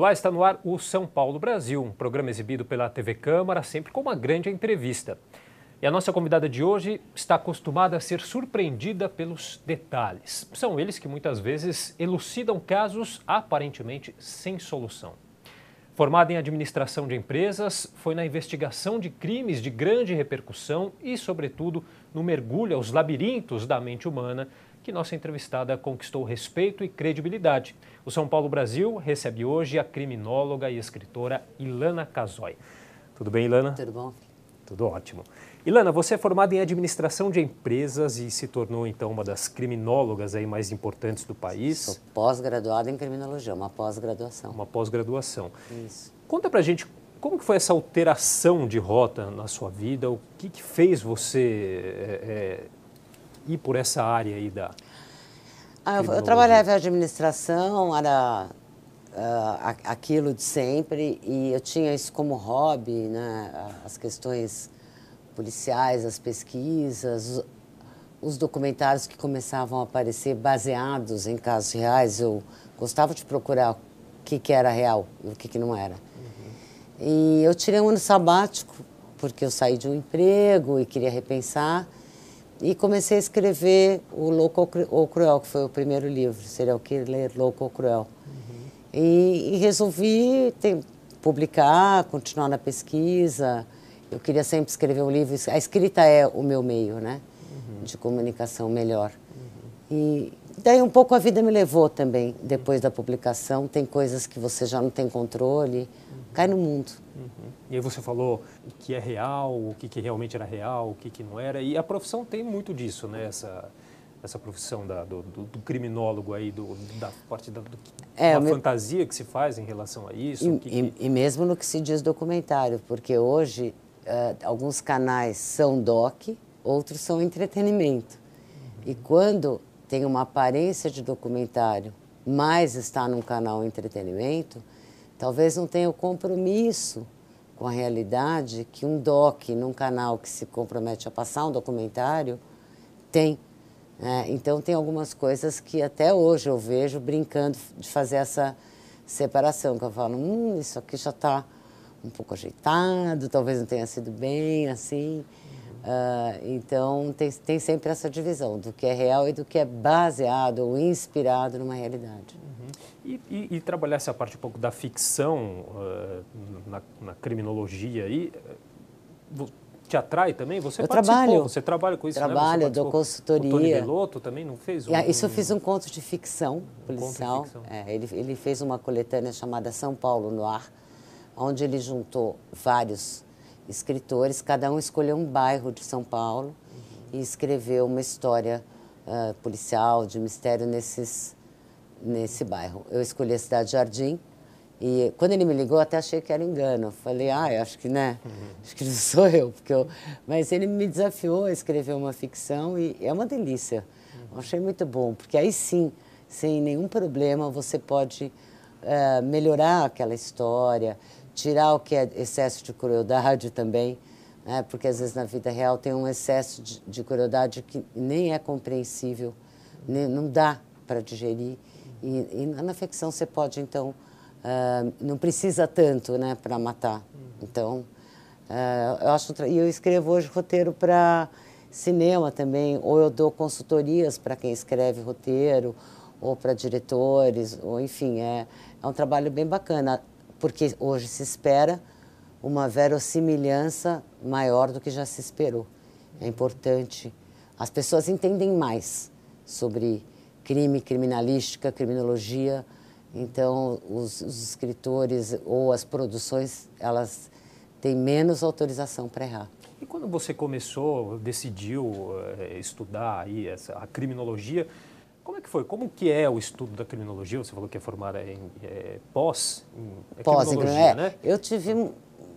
Olá, está no ar o São Paulo Brasil, um programa exibido pela TV Câmara, sempre com uma grande entrevista. E a nossa convidada de hoje está acostumada a ser surpreendida pelos detalhes. São eles que muitas vezes elucidam casos aparentemente sem solução. Formada em administração de empresas, foi na investigação de crimes de grande repercussão e, sobretudo, no mergulho aos labirintos da mente humana que nossa entrevistada conquistou respeito e credibilidade. O São Paulo Brasil recebe hoje a criminóloga e escritora Ilana Casoy. Tudo bem, Ilana? Tudo bom. Tudo ótimo. Ilana, você é formada em administração de empresas e se tornou então uma das criminólogas aí mais importantes do país. Sou pós-graduada em criminologia, uma pós-graduação. Uma pós-graduação. Isso. Conta pra gente como que foi essa alteração de rota na sua vida? O que, que fez você é, ir por essa área aí da. Ah, eu, trabalhava em administração, era uh, aquilo de sempre, e eu tinha isso como hobby, né? as questões policiais, as pesquisas, os documentários que começavam a aparecer baseados em casos reais, eu gostava de procurar o que, que era real e o que, que não era. Uhum. E eu tirei um ano sabático, porque eu saí de um emprego e queria repensar. E comecei a escrever o Louco ou Cruel, que foi o primeiro livro, seria o que ler Louco ou Cruel. Uhum. E, e, resolvi tem, publicar, continuar na pesquisa. Eu queria sempre escrever um livro. A escrita é o meu meio, né? Uhum. De comunicação melhor. Uhum. E daí um pouco a vida me levou também, depois da publicação. Tem coisas que você já não tem controle cai no mundo. Uhum. E aí você falou o que é real, o que, que realmente era real, o que, que não era, e a profissão tem muito disso, né? Essa, essa profissão da, do, do, criminólogo aí, do, da parte da do, é, uma fantasia que se faz em relação a isso. E, que, e, e, mesmo no que se diz documentário, porque hoje uh, alguns canais são doc, outros são entretenimento. Uhum. E quando tem uma aparência de documentário, mas está num canal entretenimento, Talvez não tenha o compromisso com a realidade que um doc num canal que se compromete a passar um documentário tem. É, então tem algumas coisas que até hoje eu vejo brincando de fazer essa separação, que eu falo, hum, isso aqui já está um pouco ajeitado, talvez não tenha sido bem assim. Uh, então tem, tem sempre essa divisão do que é real e do que é baseado ou inspirado numa realidade. Uhum. E, e, e, trabalhar essa parte um pouco da ficção uh, na, na, criminologia aí eh, te atrai também? Você eu trabalho. Você trabalha com isso, né? Trabalho, né? dou consultoria. O Tony também não fez? Um, isso eu fiz um conto de ficção policial. Um de ficção. É, ele, ele fez uma coletânea chamada São Paulo no Ar, onde ele juntou vários escritores, cada um escolheu um bairro de São Paulo uhum. e escreveu uma história uh, policial, de mistério nesses nesse bairro. Eu escolhi a Cidade Jardim e quando ele me ligou até achei que era engano. Falei, ah, acho que né, uhum. acho que não sou eu, porque eu... Mas ele me desafiou a escrever uma ficção e é uma delícia. Eu uhum. Achei muito bom, porque aí sim, sem nenhum problema, você pode eh, melhorar aquela história, tirar o que é excesso de crueldade também, né? porque às vezes na vida real tem um excesso de, de crueldade que nem é compreensível, nem, não dá para digerir. E, e na ficção você pode, então, uh, não precisa tanto né, para matar. Uhum. Então, uh, eu acho. E eu escrevo hoje roteiro para cinema também, ou eu dou consultorias para quem escreve roteiro, ou para diretores, ou enfim, é, é um trabalho bem bacana, porque hoje se espera uma verossimilhança maior do que já se esperou. É importante. As pessoas entendem mais sobre crime, criminalística, criminologia. Então, os, os escritores ou as produções, elas têm menos autorização para errar. E quando você começou, decidiu eh, estudar aí essa, a criminologia, como é que foi? Como que é o estudo da criminologia? Você falou que é formada eh, em é, pós, em, pós, é, né? Eu tive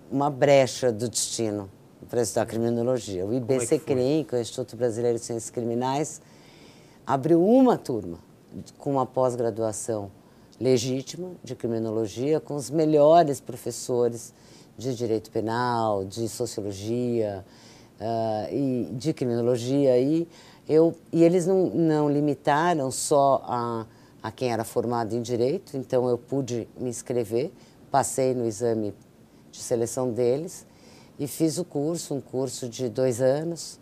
uma brecha do destino para estudar criminologia. O IBCCRIM, é que é o Instituto Brasileiro de Ciências Criminais, abriu uma turma com uma pós-graduação legítima de criminologia, com os melhores professores de direito penal, de sociologia uh, e de criminologia. E, eu, e eles não, não limitaram só a, a quem era formado em direito, então eu pude me inscrever, passei no exame de seleção deles e fiz o curso, um curso de dois anos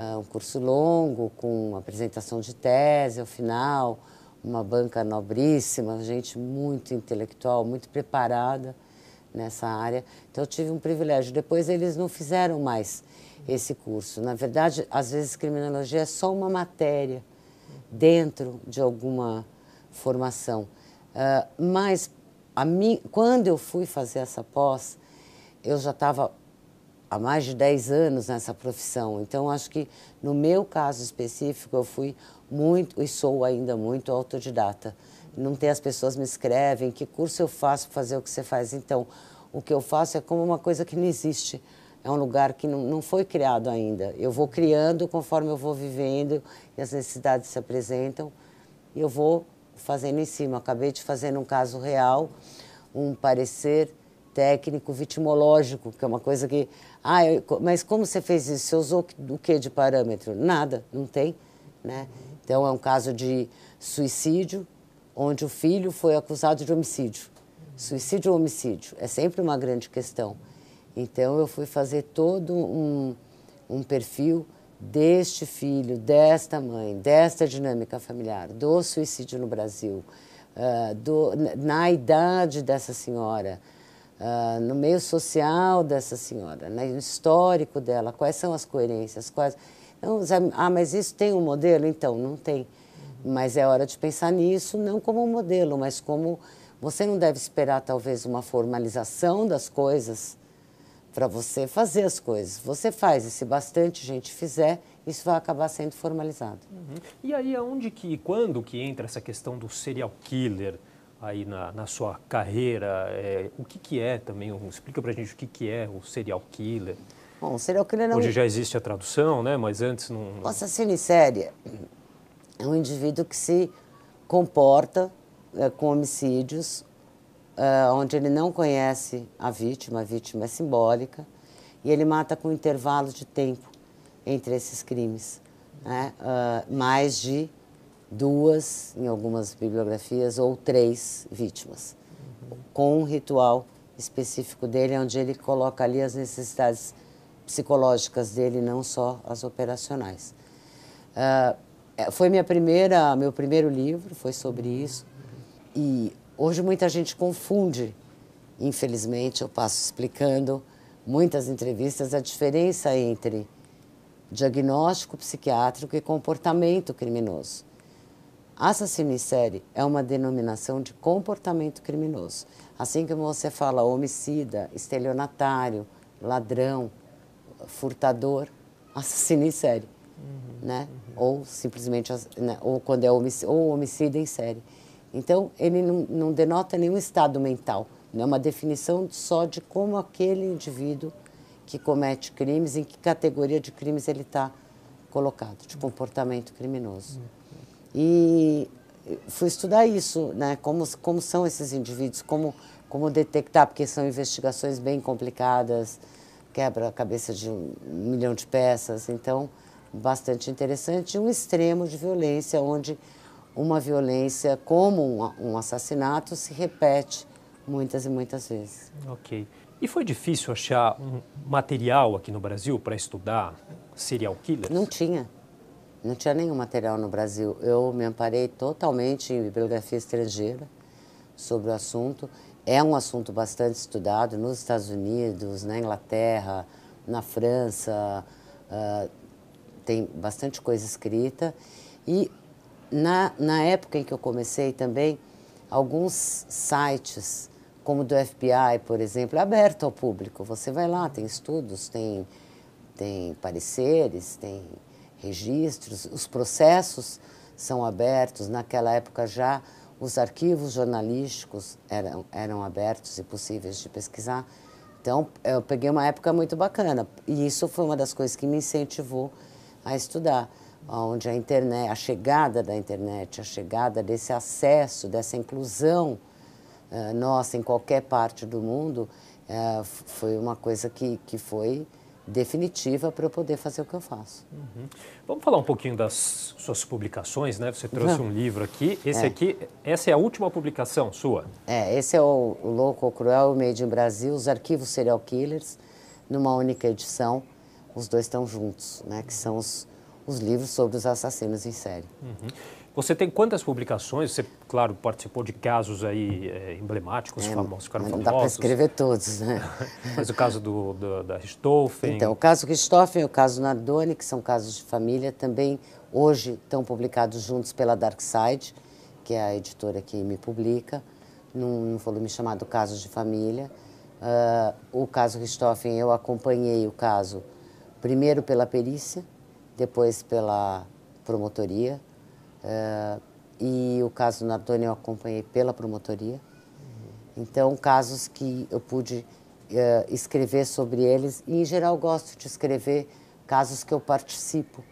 ah, um curso longo, com apresentação de tese ao final, uma banca nobríssima, gente muito intelectual, muito preparada nessa área. Então eu tive um privilégio. Depois eles não fizeram mais esse curso. Na verdade, às vezes criminologia é só uma matéria dentro de alguma formação. Uh, mas a mim, quando eu fui fazer essa pós, eu já estava há mais de 10 anos nessa profissão. Então, acho que no meu caso específico, eu fui muito e sou ainda muito autodidata. Não tem as pessoas me escrevem que curso eu faço para fazer o que você faz. Então, o que eu faço é como uma coisa que não existe. É um lugar que não, não foi criado ainda. Eu vou criando conforme eu vou vivendo e as necessidades se apresentam. E eu vou fazendo em cima. Acabei de fazer um caso real, um parecer técnico vitimológico, que é uma coisa que ah, mas como você fez isso? Você usou o que de parâmetro? Nada, não tem. Né? Então, é um caso de suicídio, onde o filho foi acusado de homicídio. Suicídio ou homicídio? É sempre uma grande questão. Então, eu fui fazer todo um, um perfil deste filho, desta mãe, desta dinâmica familiar, do suicídio no Brasil, uh, do, na idade dessa senhora. Ah, no meio social dessa senhora, né, no histórico dela, quais são as coerências, quais... Então, ah, mas isso tem um modelo? Então, não tem. Mas é hora de pensar nisso, não como um modelo, mas como você não deve esperar talvez uma formalização das coisas para você fazer as coisas. Você faz, e se bastante gente fizer, isso vai acabar sendo formalizado. Uhum. E aí, aonde que, quando que entra essa questão do serial killer? aí na, na sua carreira, é, o que, que é também, um, explica para a gente o que, que é o serial killer. Bom, o serial killer é Hoje já existe a tradução, né? mas antes não... O assassino em série é um indivíduo que se comporta é, com homicídios é, onde ele não conhece a vítima, a vítima é simbólica, e ele mata com intervalos de tempo entre esses crimes. Né? Uh, mais de duas, em algumas bibliografias, ou três vítimas, uhum. com um ritual específico dele, onde ele coloca ali as necessidades psicológicas dele, não só as operacionais. Uh, foi minha primeira, meu primeiro livro, foi sobre isso. E hoje muita gente confunde, infelizmente, eu passo explicando muitas entrevistas a diferença entre diagnóstico psiquiátrico e comportamento criminoso. Assassinicérie é uma denominação de comportamento criminoso. Assim como você fala homicida, estelionatário, ladrão, furtador, assassino em série, uhum, né? Uhum. Ou simplesmente, né? ou quando é homicida, ou homicida em série. Então, ele não, não denota nenhum estado mental, não é uma definição só de como aquele indivíduo que comete crimes, em que categoria de crimes ele está colocado, de uhum. comportamento criminoso. Uhum. E fui estudar isso, né? Como, como são esses indivíduos, como, como detectar, porque são investigações bem complicadas, quebra a cabeça de um milhão de peças, então bastante interessante. Um extremo de violência, onde uma violência como um, um assassinato se repete muitas e muitas vezes. Ok. E foi difícil achar um material aqui no Brasil para estudar serial killers? Não tinha. Não tinha nenhum material no Brasil. Eu me amparei totalmente em bibliografia estrangeira sobre o assunto. É um assunto bastante estudado nos Estados Unidos, na Inglaterra, na França. Uh, tem bastante coisa escrita. E na, na época em que eu comecei também, alguns sites, como do FBI, por exemplo, é aberto ao público. Você vai lá, tem estudos, tem, tem pareceres, tem registros, os processos são abertos. Naquela época já os arquivos jornalísticos eram, eram abertos e possíveis de pesquisar. Então, eu peguei uma época muito bacana. E isso foi uma das coisas que me incentivou a estudar. Onde a internet, a chegada da internet, a chegada desse acesso, dessa inclusão uh, nossa em qualquer parte do mundo, uh, foi uma coisa que, que foi definitiva para eu poder fazer o que eu faço. Uhum. Vamos falar um pouquinho das suas publicações, né? Você trouxe um livro aqui. Esse é. aqui, essa é a última publicação sua? É, esse é o, Louco o Cruel Made in Brasil, os arquivos serial killers, numa única edição. Os dois estão juntos, né? Que são os, os livros sobre os assassinos em série. Uhum. Você tem quantas publicações? Você, claro, participou de casos aí é, emblemáticos, é, famosos, ficaram não famosos. Não dá para escrever todos, né? Mas o caso do, do, da Richthofen... Então, o caso Richthofen e o caso Nardoni, que são casos de família, também hoje estão publicados juntos pela Dark Side, que é a editora que me publica, num, num volume chamado Casos de Família. Uh, o caso Richthofen, eu acompanhei o caso primeiro pela perícia, depois pela promotoria, Uh, e o caso do Nardoni eu acompanhei pela promotoria. Então, casos que eu pude uh, escrever sobre eles. E, em geral, gosto de escrever casos que eu participo.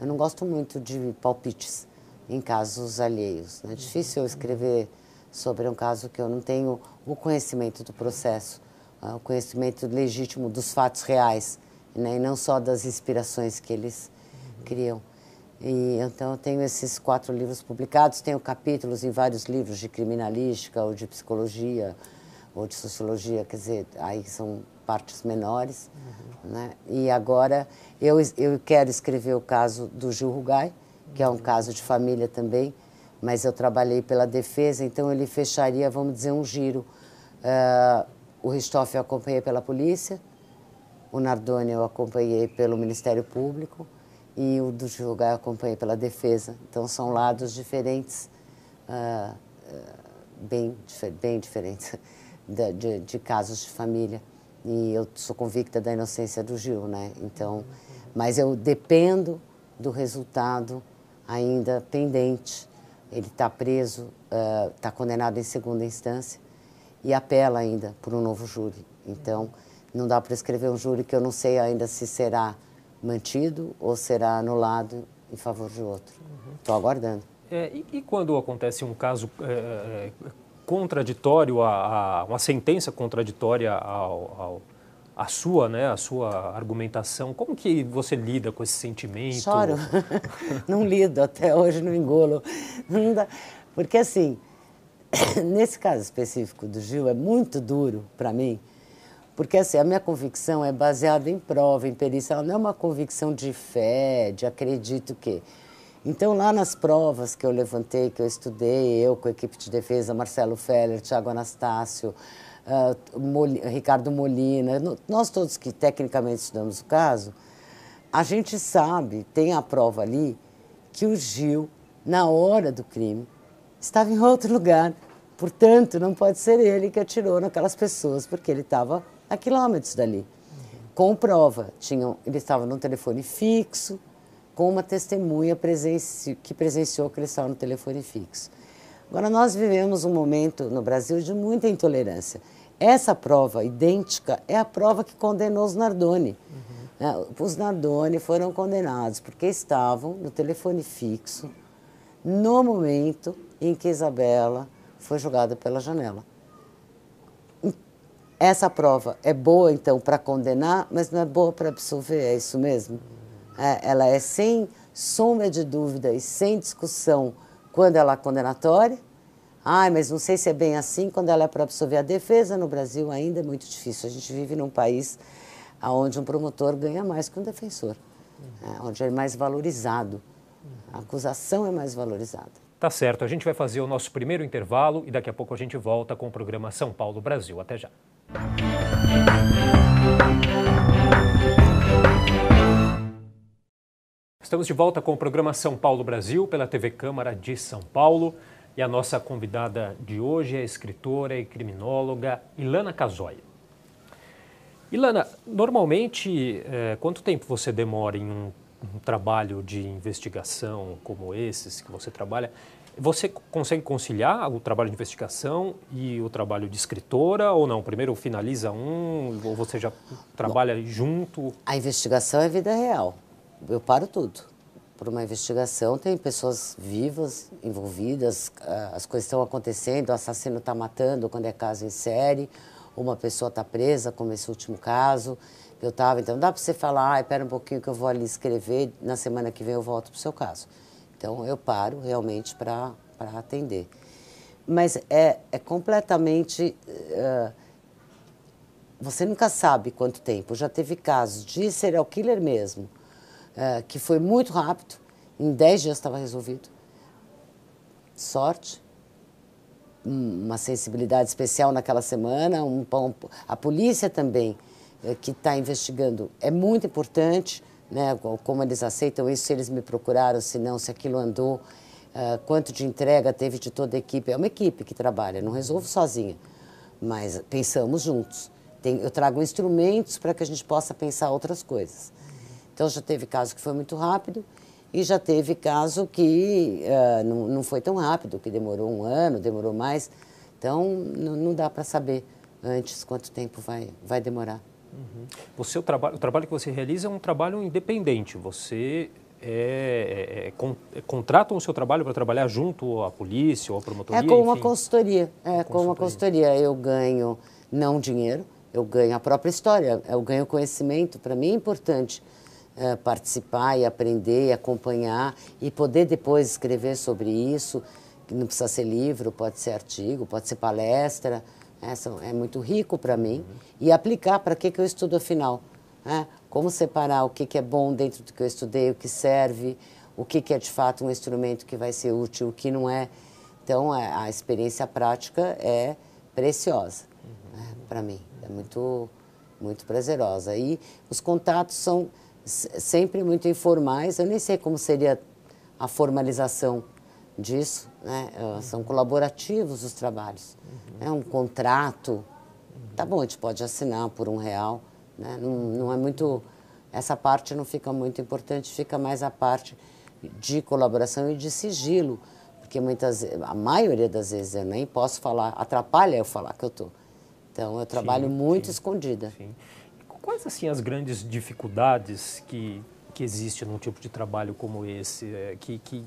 Eu não gosto muito de palpites em casos alheios. Né? É né? difícil eu escrever sobre um caso que eu não tenho o conhecimento do processo, uh, o conhecimento legítimo dos fatos reais, né? e não só das inspirações que eles criam. E, então eu tenho esses quatro livros publicados, tenho capítulos em vários livros de criminalística ou de psicologia ou de sociologia, quer dizer, aí são partes menores, uhum. né? E agora eu eu quero escrever o caso do Gil Rugai, que é um uhum. caso de família também, mas eu trabalhei pela defesa, então ele fecharia, vamos dizer, um giro. Uh, o Ristoff eu acompanhei pela polícia, o Nardoni eu acompanhei pelo Ministério Público, e o do Julgar acompanhei pela defesa. Então são lados diferentes, uh, bem, bem diferentes, de, de, de, casos de família. E eu sou convicta da inocência do Gil, né? Então, mas eu dependo do resultado ainda pendente. Ele está preso, está ah, uh, condenado em segunda instância e apela ainda por um novo júri. Então, não dá para escrever um júri que eu não sei ainda se será mantido ou será anulado em favor de outro. Estou uhum. aguardando. É, e, e, quando acontece um caso é, é contraditório, a, a, uma sentença contraditória ao, ao a sua, né, a sua argumentação. Como que você lida com esse sentimento? Choro. não lido, até hoje não engolo. Não dá. Porque assim, nesse caso específico do Gil é muito duro para mim, porque assim, a minha convicção é baseada em prova, em perícia, ela não é uma convicção de fé, de acredito que. Então, lá nas provas que eu levantei, que eu estudei, eu com a equipe de defesa, Marcelo Feller, Tiago Anastácio, uh, Moli, Ricardo Molina, no, nós todos que tecnicamente estudamos o caso, a gente sabe, tem a prova ali, que o Gil, na hora do crime, estava em outro lugar. Portanto, não pode ser ele que atirou naquelas pessoas, porque ele estava a quilômetros dali, com prova. Tinham, ele estava no telefone fixo, com uma testemunha presenci, que presenciou que ele estava no telefone fixo. Agora, nós vivemos um momento no Brasil de muita intolerância. Essa prova idêntica é a prova que condenou os Nardoni. Uhum. Os Nardoni foram condenados porque estavam no telefone fixo no momento em que Isabela foi jogada pela janela essa prova é boa, então, para condenar, mas não é boa para absolver, é isso mesmo? É, ela é sem sombra de dúvida e sem discussão quando ela é condenatória. Ai, mas não sei se é bem assim quando ela é para absolver. A defesa no Brasil ainda é muito difícil. A gente vive num país onde um promotor ganha mais que um defensor, é, onde é mais valorizado. A acusação é mais valorizada. Tá certo, a gente vai fazer o nosso primeiro intervalo e daqui a pouco a gente volta com o programa São Paulo Brasil. Até já. Estamos de volta com o programa São Paulo Brasil pela TV Câmara de São Paulo. E a nossa convidada de hoje é a escritora e criminóloga Ilana Casoy. Ilana, normalmente, é, quanto tempo você demora em um um trabalho de investigação como esses que você trabalha, você consegue conciliar o trabalho de investigação e o trabalho de escritora ou não? Primeiro finaliza um ou você já trabalha Bom, junto? A investigação é vida real. Eu paro tudo. Por uma investigação tem pessoas vivas, envolvidas, ah, as coisas estão acontecendo, o assassino está matando quando é caso em série, uma pessoa está presa, como esse último caso que eu estava. Então, dá para você falar, ah, espera um pouquinho que eu vou ali escrever, na semana que vem eu volto para o seu caso. Então, eu paro realmente para atender. Mas é, é completamente... Eh, você nunca sabe quanto tempo. Já teve casos de serial killer mesmo, eh, que foi muito rápido, em 10 dias estava resolvido. Sorte, uma sensibilidade especial naquela semana, um, um, a polícia também eh, que está investigando é muito importante, né, como eles aceitam isso, se eles me procuraram, se não, se aquilo andou, uh, quanto de entrega teve de toda a equipe. É uma equipe que trabalha, não resolvo sozinha, mas pensamos juntos. Tem, eu trago instrumentos para que a gente possa pensar outras coisas. Então já teve caso que foi muito rápido e já teve caso que uh, não, não, foi tão rápido, que demorou um ano, demorou mais. Então não, não dá para saber antes quanto tempo vai, vai demorar. Uhum. Você, o, trabalho, o trabalho que você realiza é um trabalho independente. Você é, é, é con, é, o seu trabalho para trabalhar junto à polícia ou à promotoria? É com uma consultoria. É com uma consultoria. Eu ganho não dinheiro, eu ganho a própria história, eu ganho conhecimento. Para mim é importante é, participar e aprender, e acompanhar e poder depois escrever sobre isso. Não precisa ser livro, pode ser artigo, pode ser palestra é, é muito rico para mim, e aplicar para que, que eu estudo afinal. Né? Como separar o que, que é bom dentro do que eu estudei, o que serve, o que, que é de fato um instrumento que vai ser útil, o que não é. Então, a experiência prática é preciosa uhum. né, para mim, é muito, muito prazerosa. E os contatos são sempre muito informais, eu nem sei como seria a formalização disso, né? Eh, são colaborativos os trabalhos. Uhum. É um contrato. Uhum. Tá bom, a gente pode assinar por um real, né? Não, não é muito... Essa parte não fica muito importante, fica mais a parte de colaboração e de sigilo, porque muitas, a maioria das vezes eu nem posso falar, atrapalha eu falar que eu tô. Então eu trabalho sim, muito sim, escondida. Sim. Quais assim as grandes dificuldades que que existe num tipo de trabalho como esse, eh, que, que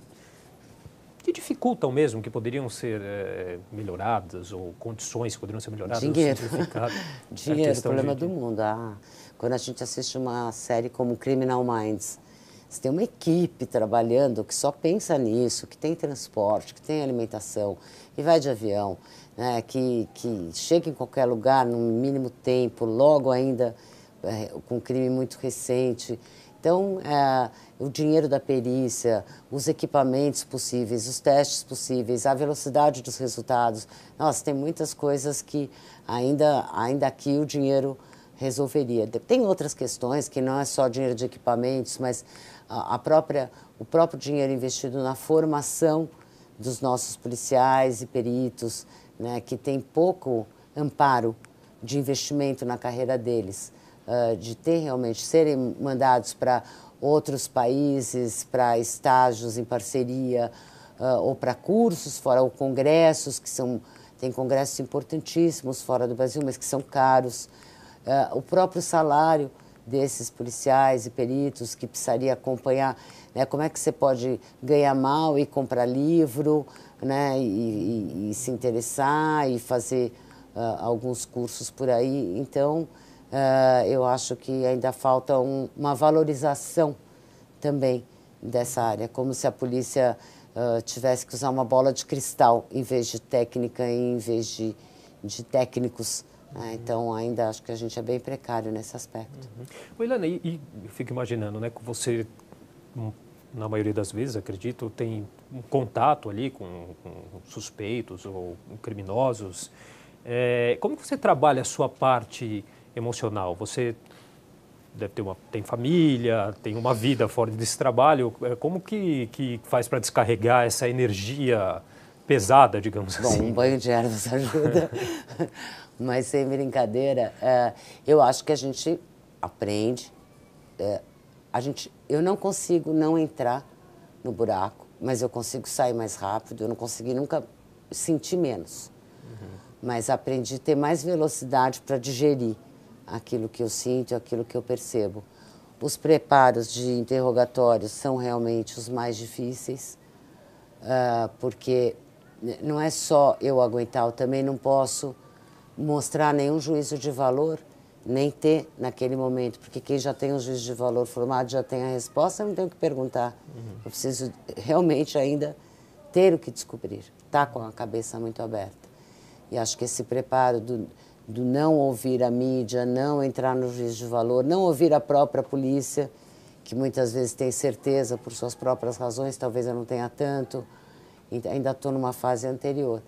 que dificultam mesmo, que poderiam ser é, melhoradas ou condições que poderiam ser melhoradas? Dinheiro. É Dinheiro, é problema de... do mundo. Ah, quando a gente assiste uma série como Criminal Minds, você tem uma equipe trabalhando que só pensa nisso, que tem transporte, que tem alimentação, que vai de avião, né, que, que chega em qualquer lugar no mínimo tempo, logo ainda é, com um crime muito recente. Então, é, o dinheiro da perícia, os equipamentos possíveis, os testes possíveis, a velocidade dos resultados. Nossa, tem muitas coisas que ainda, ainda aqui o dinheiro resolveria. Tem outras questões que não é só dinheiro de equipamentos, mas a, a própria, o próprio dinheiro investido na formação dos nossos policiais e peritos, né, que tem pouco amparo de investimento na carreira deles de ter realmente serem mandados para outros países, para estágios em parceria uh, ou para cursos fora ou congressos que são tem congressos importantíssimos fora do Brasil, mas que são caros. Uh, o próprio salário desses policiais e peritos que precisaria acompanhar, né? Como é que você pode ganhar mal e comprar livro, né? E, e, e se interessar e fazer uh, alguns cursos por aí. Então Uh, eu acho que ainda falta um, uma valorização também dessa área, como se a polícia uh, tivesse que usar uma bola de cristal em vez de técnica e em vez de, de técnicos. Né? Uhum. Né? Então, ainda acho que a gente é bem precário nesse aspecto. Uhum. Helena e, e eu fico imaginando, né, que você, hum, na maioria das vezes, acredito, tem um contato ali com, com suspeitos ou criminosos. É, como você trabalha a sua parte emocional? Você deve ter uma, tem família, tem uma vida fora desse trabalho. É, como que, que faz para descarregar essa energia pesada, digamos Bom, assim? Bom, um banho de ervas ajuda, mas sem brincadeira, é, eu acho que a gente aprende. É, a gente, eu não consigo não entrar no buraco, mas eu consigo sair mais rápido. Eu não consegui nunca sentir menos, uhum. mas aprendi a ter mais velocidade para digerir aquilo que eu sinto, aquilo que eu percebo. Os preparos de interrogatórios são realmente os mais difíceis, uh, porque não é só eu aguentar, eu também não posso mostrar nenhum juízo de valor, nem ter naquele momento, porque quem já tem um juízo de valor formado já tem a resposta, eu não tenho o que perguntar. Uhum. Eu preciso realmente ainda ter o que descobrir, tá com a cabeça muito aberta. E acho que esse preparo do, do não ouvir a mídia, não entrar no juiz de valor, não ouvir a própria polícia, que muitas vezes tem certeza por suas próprias razões, talvez eu não tenha tanto, ainda estou numa fase anterior.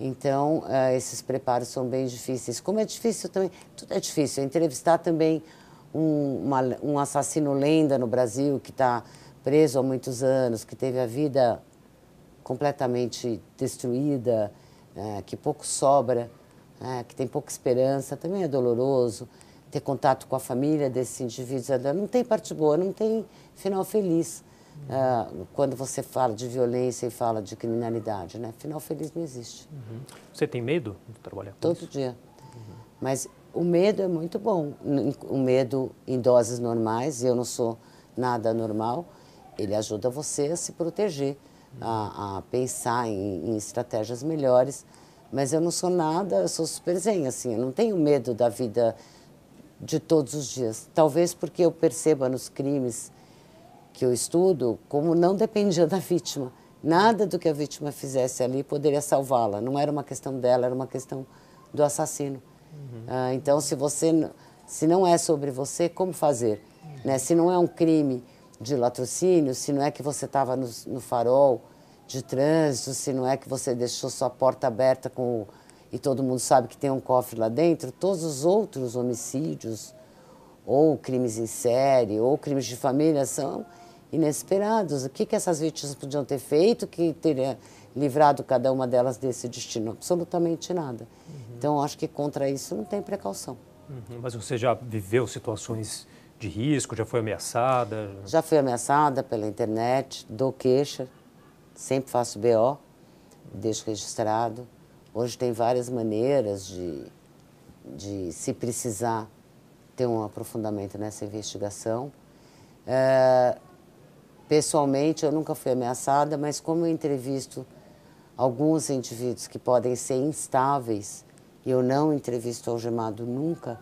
Então, eh, esses preparos são bem difíceis. Como é difícil também, tudo é difícil. É entrevistar também um, uma, um assassino lenda no Brasil que está preso há muitos anos, que teve a vida completamente destruída, é, que pouco sobra. Né, que tem pouca esperança, também é doloroso ter contato com a família desse indivíduo. É, não tem parte boa, não tem final feliz uhum. uh, quando você fala de violência e fala de criminalidade. Né? Final feliz não existe. Uhum. Você tem medo de trabalhar com Todo isso? dia. Uhum. Mas o medo é muito bom. O medo em doses normais, e eu não sou nada normal, ele ajuda você a se proteger, a, a pensar em, em estratégias melhores. Mas eu não sou nada, eu sou super zen, assim, eu não tenho medo da vida de todos os dias. Talvez porque eu perceba nos crimes que eu estudo como não dependia da vítima. Nada do que a vítima fizesse ali poderia salvá-la. Não era uma questão dela, era uma questão do assassino. Uhum. Ah, então, se você se não é sobre você, como fazer? Uhum. Né? Se não é um crime de latrocínio, se não é que você estava no, no farol, de trânsito, se não é que você deixou sua porta aberta com, e todo mundo sabe que tem um cofre lá dentro, todos os outros homicídios, ou crimes em série, ou crimes de família, são inesperados. O que, que essas vítimas podiam ter feito que teria livrado cada uma delas desse destino? Absolutamente nada. Uhum. Então, acho que contra isso não tem precaução. Uhum. Mas você já viveu situações de risco? Já foi ameaçada? Já fui ameaçada pela internet, dou queixa sempre faço BO, deixo registrado. Hoje tem várias maneiras de, de se precisar, ter um aprofundamento nessa investigação. É, pessoalmente, eu nunca fui ameaçada, mas como eu entrevisto alguns indivíduos que podem ser instáveis, e eu não entrevisto algemado nunca,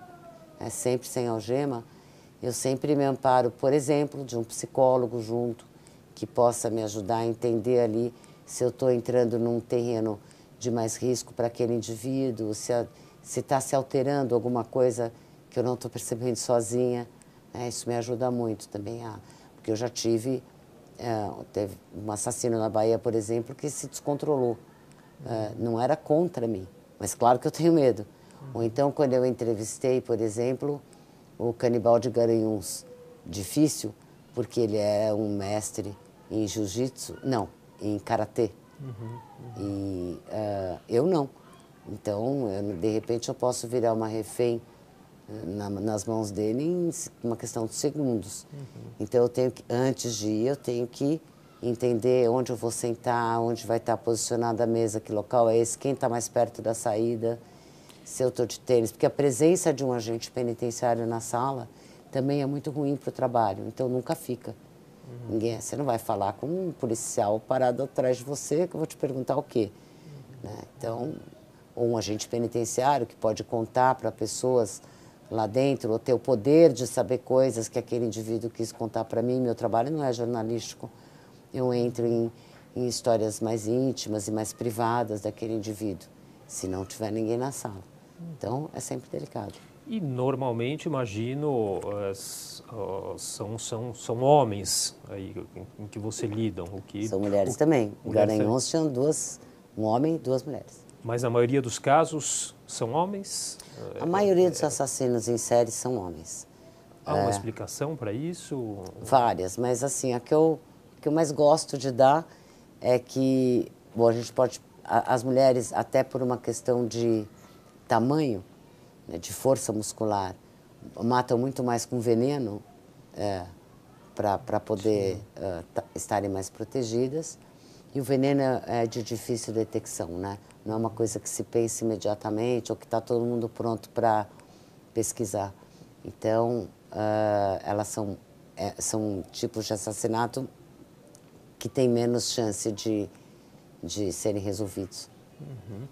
é sempre sem algema, eu sempre me amparo, por exemplo, de um psicólogo junto, que possa me ajudar a entender ali se eu estou entrando num terreno de mais risco para aquele indivíduo, se está se, tá se, alterando alguma coisa que eu não estou percebendo sozinha. Né? Isso me ajuda muito também, a, porque eu já tive é, teve um assassino na Bahia, por exemplo, que se descontrolou. É, não era contra mim, mas claro que eu tenho medo. Ou então, quando eu entrevistei, por exemplo, o canibal de Garanhuns, difícil, porque ele é um mestre em jiu-jitsu, não, em karatê. Uhum, uhum. E uh, eu não. Então, eu, de repente, eu posso virar uma refém ah, na, nas mãos dele em uma questão de segundos. Uhum. Então, eu tenho que, antes de ir, eu tenho que entender onde eu vou sentar, onde vai estar posicionada a mesa, que local é esse, quem está mais perto da saída, se eu estou de tênis. Porque a presença de um agente penitenciário na sala também é muito ruim para o trabalho, então nunca fica. Ninguém, você não vai falar com um policial parado atrás de você que eu vou te perguntar o quê. Né? Então, ou um agente penitenciário que pode contar para pessoas lá dentro, ou ter o poder de saber coisas que aquele indivíduo quis contar para mim. Meu trabalho não é jornalístico. Eu entro em, em histórias mais íntimas e mais privadas daquele indivíduo, se não tiver ninguém na sala. Então, é sempre delicado. E normalmente, imagino, são, são, são homens aí em que você lidam. O que, são mulheres o, também. O Garanhões tinha duas, um homem e duas mulheres. Mas a maioria dos casos são homens? A maioria é, dos assassinos em série são homens. Há uma é, explicação para isso? Várias, mas assim, a que eu, que eu mais gosto de dar é que, bom, a gente pode, a, as mulheres, até por uma questão de tamanho, né, de força muscular, matam muito mais com veneno é, para poder uh, estarem mais protegidas. E o veneno é, é de difícil detecção, né? Não é uma coisa que se pensa imediatamente ou que está todo mundo pronto para pesquisar. Então, uh, elas são, é, são tipos de assassinato que têm menos chance de, de serem resolvidos. Uhum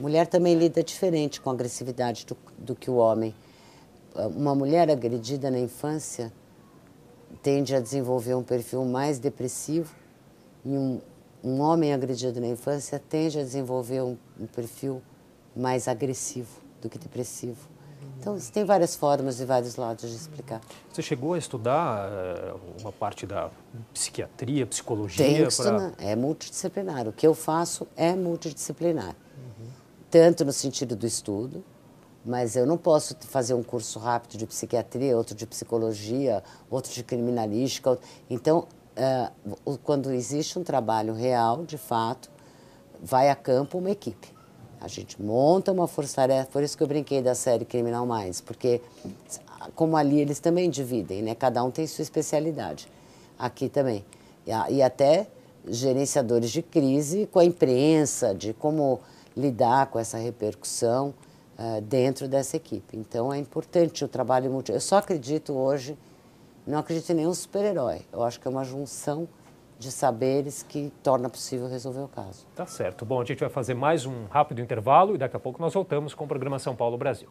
mulher também lida diferente com a agressividade do, do que o homem. Uma mulher agredida na infância tende a desenvolver um perfil mais depressivo e um, um homem agredido na infância tende a desenvolver um, um perfil mais agressivo do que depressivo. Então, tem várias formas e vários lados de explicar. Você chegou a estudar eh, uma parte da psiquiatria, psicologia? Tem que pra... É multidisciplinar. O que eu faço é multidisciplinar tanto no sentido do estudo, mas eu não posso fazer um curso rápido de psiquiatria, outro de psicologia, outro de criminalística. Então, ah, quando existe um trabalho real, de fato, vai a campo uma equipe. A gente monta uma força-tarefa, por isso que eu brinquei da série Criminal Minds, porque como ali eles também dividem, né? Cada um tem sua especialidade. Aqui também. E, até gerenciadores de crise com a imprensa, de como lidar com essa repercussão uh, dentro dessa equipe. Então é importante o trabalho multi. Eu só acredito hoje, não acredito em nenhum super-herói. Eu acho que é uma junção de saberes que torna possível resolver o caso. Tá certo. Bom, a gente vai fazer mais um rápido intervalo e daqui a pouco nós voltamos com o programa São Paulo Brasil.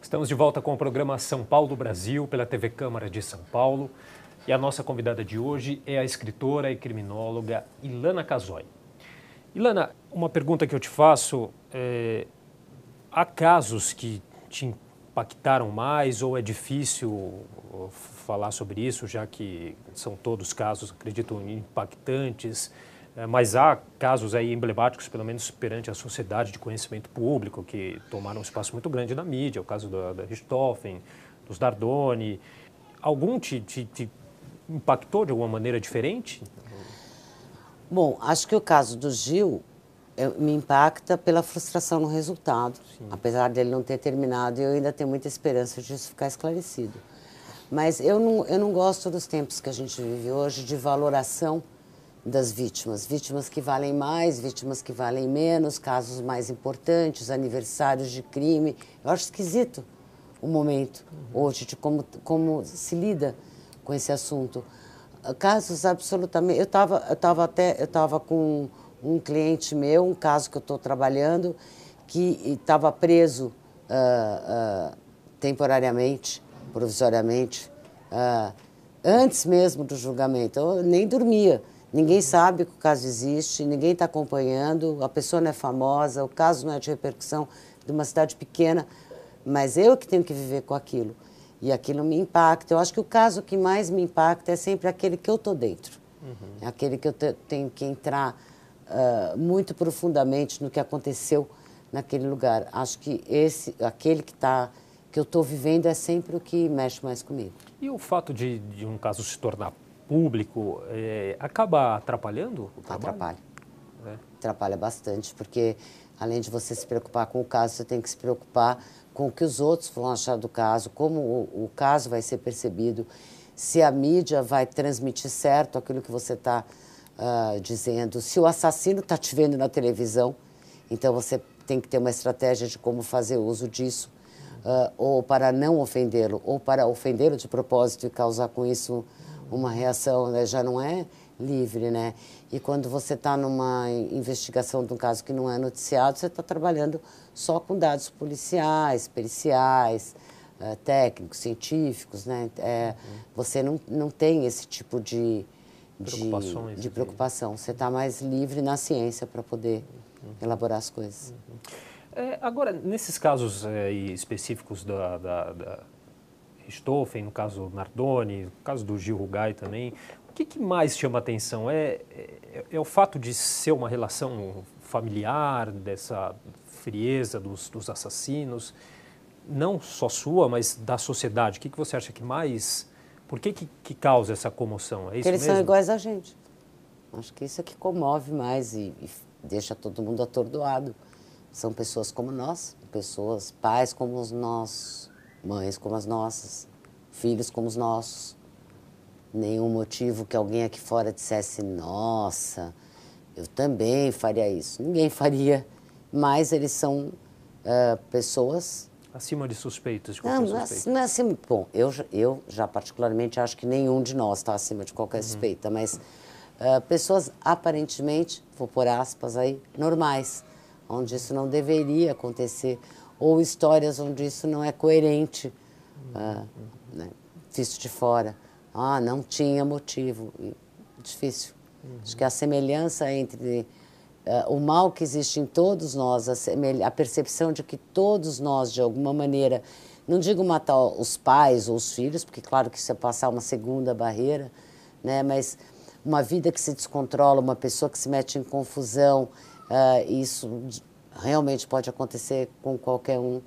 Estamos de volta com o programa São Paulo Brasil pela TV Câmara de São Paulo. E a nossa convidada de hoje é a escritora e criminóloga Ilana Casoy. Ilana, uma pergunta que eu te faço é: há casos que te impactaram mais ou é difícil uh, falar sobre isso, já que são todos casos, acredito, impactantes? É, mas há casos aí emblemáticos, pelo menos perante a sociedade de conhecimento público, que tomaram um espaço muito grande na mídia, o caso da, da Richthofen, dos Dardoni. Algum te, te, te impactou de alguma maneira diferente? Bom, acho que o caso do Gil é, me impacta pela frustração no resultado. Sim. Apesar dele não ter terminado, eu ainda tenho muita esperança de isso ficar esclarecido. Mas eu não, eu não gosto dos tempos que a gente vive hoje de valoração das vítimas. Vítimas que valem mais, vítimas que valem menos, casos mais importantes, aniversários de crime. Eu acho esquisito o momento uhum. hoje de como, como se lida com esse assunto. Casos absolutamente. Eu estava eu tava até eu tava com um cliente meu, um caso que eu estou trabalhando, que estava preso uh, uh, temporariamente, provisoriamente, uh, antes mesmo do julgamento. Eu nem dormia. Ninguém sabe que o caso existe, ninguém está acompanhando, a pessoa não é famosa, o caso não é de repercussão de uma cidade pequena, mas eu que tenho que viver com aquilo. E aquilo me impacta. Eu acho que o caso que mais me impacta é sempre aquele que eu estou dentro. Uhum. É aquele que eu te, tenho que entrar uh, muito profundamente no que aconteceu naquele lugar. Acho que esse, aquele que está que eu estou vivendo é sempre o que mexe mais comigo. E o fato de, de um caso se tornar público é, acaba atrapalhando o trabalho? Atrapalha. É. Atrapalha bastante, porque além de você se preocupar com o caso, você tem que se preocupar com o que os outros vão achar do caso, como o, o caso vai ser percebido, se a mídia vai transmitir certo aquilo que você está uh, ah, dizendo, se o assassino está te vendo na televisão, então você tem que ter uma estratégia de como fazer uso disso, uh, ou para não ofendê-lo, ou para ofendê-lo de propósito e causar com isso uma reação, né? já não é livre, né? E quando você está numa investigação de um caso que não é noticiado, você está trabalhando só com dados policiais, periciais, eh, técnicos, científicos, né? É, Você não, não tem esse tipo de, de, de preocupação. Você está mais livre na ciência para poder uhum. elaborar as coisas. Uhum. É, agora, nesses casos é, específicos da, da, da no caso Nardoni, no caso do Gil Rugai também, o que, que mais chama atenção? é, é, é o fato de ser uma relação familiar, dessa frieza dos, dos assassinos, não só sua, mas da sociedade? O que, que você acha que mais. Por que, que, que causa essa comoção? É Porque eles mesmo? são iguais a gente. Acho que isso é que comove mais e, e deixa todo mundo atordoado. São pessoas como nós, pessoas, pais como os nossos, mães como as nossas, filhos como os nossos. Nenhum motivo que alguém aqui fora dissesse, nossa, eu também faria isso. Ninguém faria mas eles são uh, pessoas... Acima de suspeitas, de qualquer não, é suspeita. não é acima... Bom, eu, eu já particularmente acho que nenhum de nós está acima de qualquer uhum. suspeita, mas uh, pessoas aparentemente, vou pôr aspas aí, normais, onde isso não deveria acontecer, ou histórias onde isso não é coerente, uhum. uh, né, visto de fora. Ah, não tinha motivo. Hum, difícil. Uhum. Acho que a semelhança entre ah, o mal que existe em todos nós, a, a percepção de que todos nós, de alguma maneira, não digo matar os pais ou os filhos, porque claro que isso é passar uma segunda barreira, né? mas uma vida que se descontrola, uma pessoa que se mete em confusão, uh, isso realmente pode acontecer com qualquer um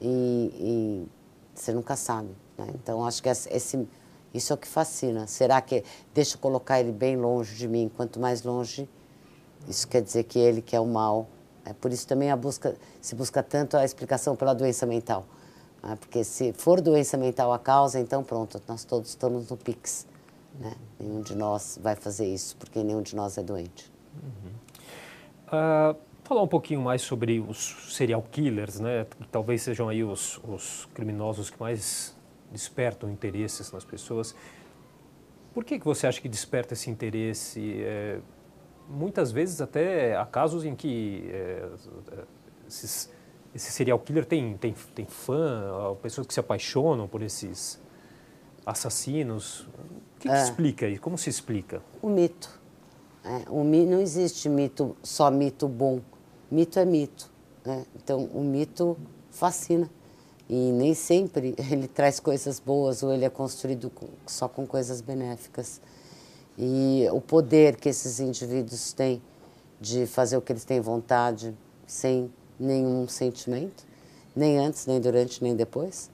e, e você nunca sabe. Né? Então acho que esse, isso é o que fascina. Será que deixa eu colocar ele bem longe de mim? Quanto mais longe, isso quer dizer que ele que é o mal. É por isso também a busca, se busca tanto a explicação pela doença mental. É, porque se for doença mental a causa, então pronto, nós todos estamos no PIX. Né? Nenhum de nós vai fazer isso, porque nenhum de nós é doente. Uhum. Uh, falar um pouquinho mais sobre os serial killers, né? Que talvez sejam aí os, os criminosos que mais despertam interesses nas pessoas. Por que, que você acha que desperta esse interesse? É, muitas vezes até há casos em que é, esses, esse serial killer tem, tem, tem fã, pessoas que se apaixonam por esses assassinos. O que, é. que explica isso? Como se explica? O mito. É, o mi, não existe mito só mito bom. Mito é mito. Né? Então, o mito fascina. E nem sempre ele traz coisas boas ou ele é construído com, só com coisas benéficas e o poder que esses indivíduos têm de fazer o que eles têm vontade sem nenhum sentimento, nem antes, nem durante, nem depois.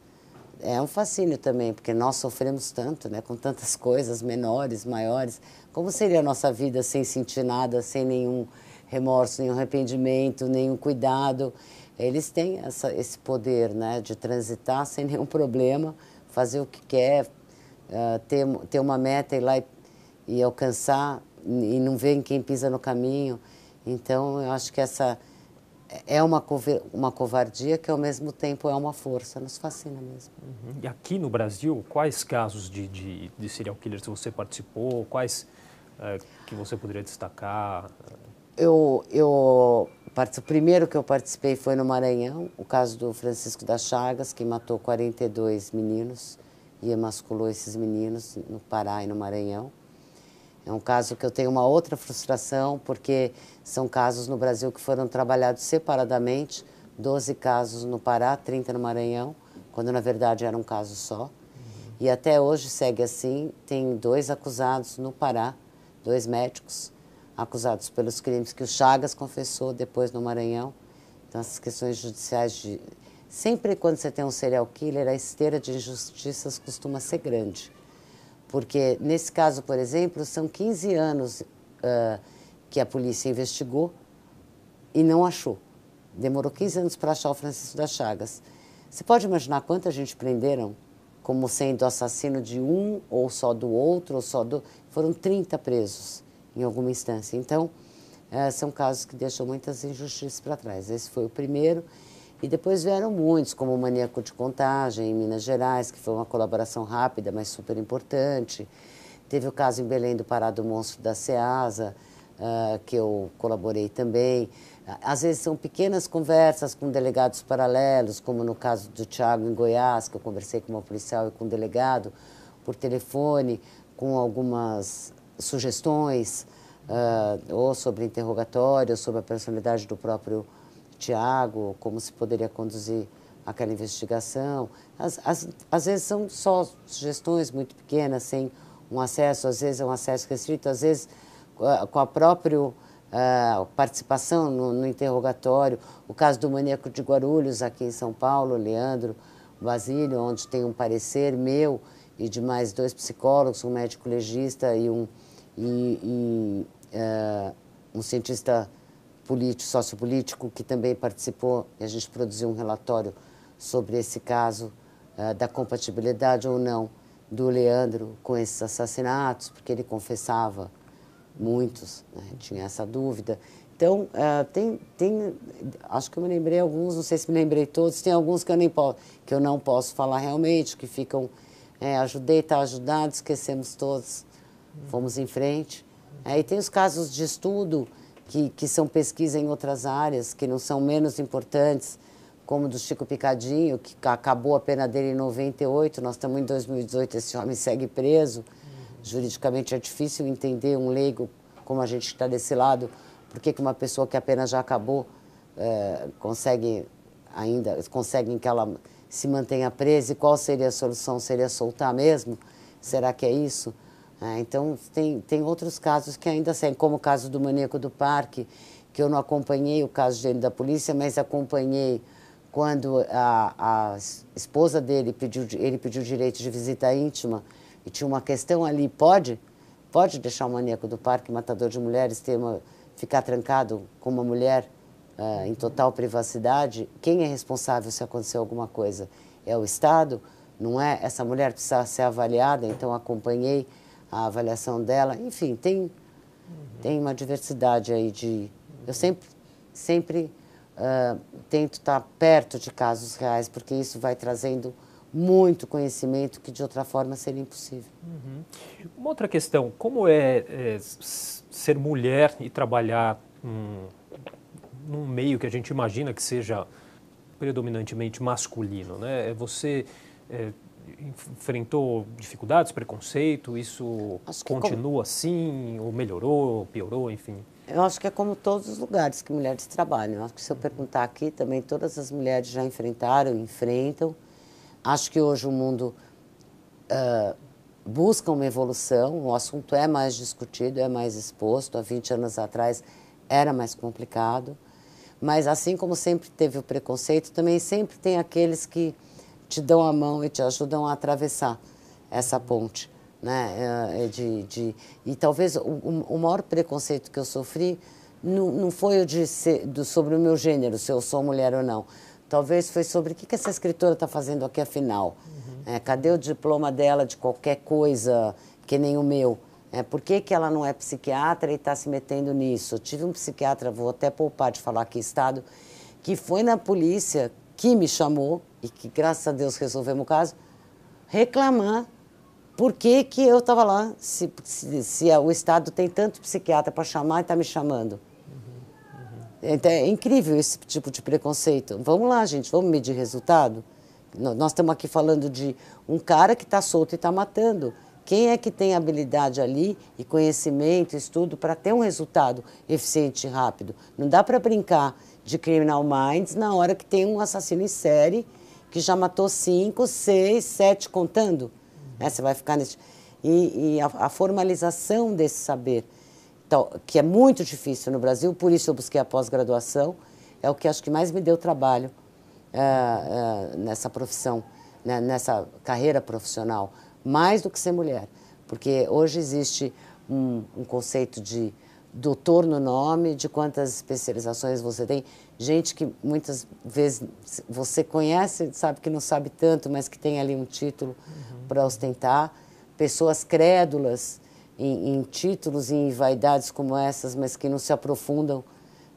É um fascínio também, porque nós sofremos tanto, né, com tantas coisas menores, maiores. Como seria a nossa vida sem sentir nada, sem nenhum remorso, nenhum arrependimento, nenhum cuidado? Eles têm essa, esse poder, né, de transitar sem nenhum problema, fazer o que quer, uh, ter, ter uma meta e ir lá e e alcançar e não ver quem pisa no caminho. Então, eu acho que essa é uma, uma covardia que, ao mesmo tempo, é uma força, nos fascina mesmo. Uhum. E aqui no Brasil, quais casos de, de, de serial killers você participou? Quais é, que você poderia destacar? Eu, eu o primeiro que eu participei foi no Maranhão, o caso do Francisco das Chagas, que matou 42 meninos e emasculou esses meninos no Pará e no Maranhão. É um caso que eu tenho uma outra frustração, porque são casos no Brasil que foram trabalhados separadamente, 12 casos no Pará, 30 no Maranhão, quando na verdade era um caso só. E até hoje segue assim, tem dois acusados no Pará, dois médicos acusados pelos crimes que o Chagas confessou depois no Maranhão. Então essas questões judiciais de sempre quando você tem um serial killer, a esteira de injustiças costuma ser grande. Porque, nesse caso, por exemplo, são 15 anos uh, que a polícia investigou e não achou. Demorou 15 anos para achar o Francisco das Chagas. Você pode imaginar quanta gente prenderam como sendo assassino de um, ou só do outro, ou só do. Foram 30 presos em alguma instância. Então, uh, são casos que deixam muitas injustiças para trás. Esse foi o primeiro. E depois vieram muitos, como o Maníaco de Contagem, em Minas Gerais, que foi uma colaboração rápida, mas super importante. Teve o caso em Belém do Pará do Monstro da Ceasa, uh, que eu colaborei também. Às vezes são pequenas conversas com delegados paralelos, como no caso do Tiago em Goiás, que eu conversei com uma policial e com um delegado por telefone, com algumas sugestões, uh, ou sobre interrogatório, ou sobre a personalidade do próprio Tiago, como se poderia conduzir aquela investigação. Às, às, às vezes são só sugestões muito pequenas, sem um acesso, às vezes é um acesso restrito, às vezes com a própria uh, participação no, no, interrogatório. O caso do maníaco de Guarulhos, aqui em São Paulo, Leandro Basílio, onde tem um parecer meu e de mais dois psicólogos, um médico legista e um, e, e, uh, um cientista político, sociopolítico, que também participou, e a gente produziu um relatório sobre esse caso, uh, da compatibilidade ou não do Leandro com esses assassinatos, porque ele confessava muitos, né? tinha essa dúvida. Então, uh, tem, tem, acho que eu me lembrei alguns, não sei se me lembrei todos, tem alguns que eu, nem posso, que eu não posso falar realmente, que ficam, é, ajudei, tá ajudado, esquecemos todos, fomos em frente. Aí é, tem os casos de estudo, que, que são pesquisa em outras áreas, que não são menos importantes, como do Chico Picadinho, que acabou a pena dele em 98, nós estamos em 2018, esse homem segue preso. Uhum. Juridicamente é difícil entender um leigo como a gente está desse lado, por que uma pessoa que a pena já acabou é, consegue ainda, conseguem que ela se mantenha presa e qual seria a solução? Seria soltar mesmo? Será que é isso? Ah, então, tem, tem outros casos que ainda saem, como o caso do maníaco do parque, que eu não acompanhei o caso dele da polícia, mas acompanhei quando a, a esposa dele pediu, ele pediu direito de visita íntima e tinha uma questão ali, pode? Pode deixar o maníaco do parque, matador de mulheres, ter uma, ficar trancado com uma mulher ah, em total privacidade? Quem é responsável se acontecer alguma coisa? É o Estado? Não é? Essa mulher precisa ser avaliada, então acompanhei a avaliação dela. Enfim, tem, uhum. tem uma diversidade aí de. Eu sempre, sempre uh, tento estar perto de casos reais, porque isso vai trazendo muito conhecimento que de outra forma seria impossível. Uhum. Uma outra questão, como é, é ser mulher e trabalhar hum, num meio que a gente imagina que seja predominantemente masculino, né? É você é, enfrentou dificuldades, preconceito? Isso continua como... assim? Ou melhorou, ou piorou, enfim? Eu acho que é como todos os lugares que mulheres trabalham. Eu acho que se eu perguntar aqui também, todas as mulheres já enfrentaram, enfrentam. Acho que hoje o mundo uh, busca uma evolução, o assunto é mais discutido, é mais exposto. Há 20 anos atrás era mais complicado. Mas assim como sempre teve o preconceito, também sempre tem aqueles que te dão a mão e te ajudam a atravessar essa ponte. Né? É, é de, de, e talvez o, o, maior preconceito que eu sofri não, não foi o de ser, do, sobre o meu gênero, se eu sou mulher ou não. Talvez foi sobre o que, que essa escritora está fazendo aqui afinal. Uhum. É, cadê o diploma dela de qualquer coisa que nem o meu? É, por que, que ela não é psiquiatra e está se metendo nisso? Eu tive um psiquiatra, vou até poupar de falar que estado, que foi na polícia que me chamou, e que graças a Deus resolvemos o caso, reclamar por que, que eu estava lá, se, se, se, é, o Estado tem tanto psiquiatra para chamar e está me chamando. Uhum, uhum. É, é, incrível esse tipo de preconceito. Vamos lá, gente, vamos medir resultado? Nós estamos aqui falando de um cara que está solto e está matando. Quem é que tem habilidade ali e conhecimento, estudo para ter um resultado eficiente e rápido? Não dá para brincar de Criminal Minds na hora que tem um assassino em série que já matou cinco, seis, sete contando. Uhum. Você vai ficar nesse... E, e a, a, formalização desse saber, então, que é muito difícil no Brasil, por isso eu busquei a pós-graduação, é o que acho que mais me deu trabalho é, é, nessa profissão, né? nessa carreira profissional, mais do que ser mulher. Porque hoje existe um, um conceito de doutor no nome, de quantas especializações você tem. Gente que muitas vezes você conhece, sabe que não sabe tanto, mas que tem ali um título uhum. para ostentar. Pessoas crédulas em, em títulos e em vaidades como essas, mas que não se aprofundam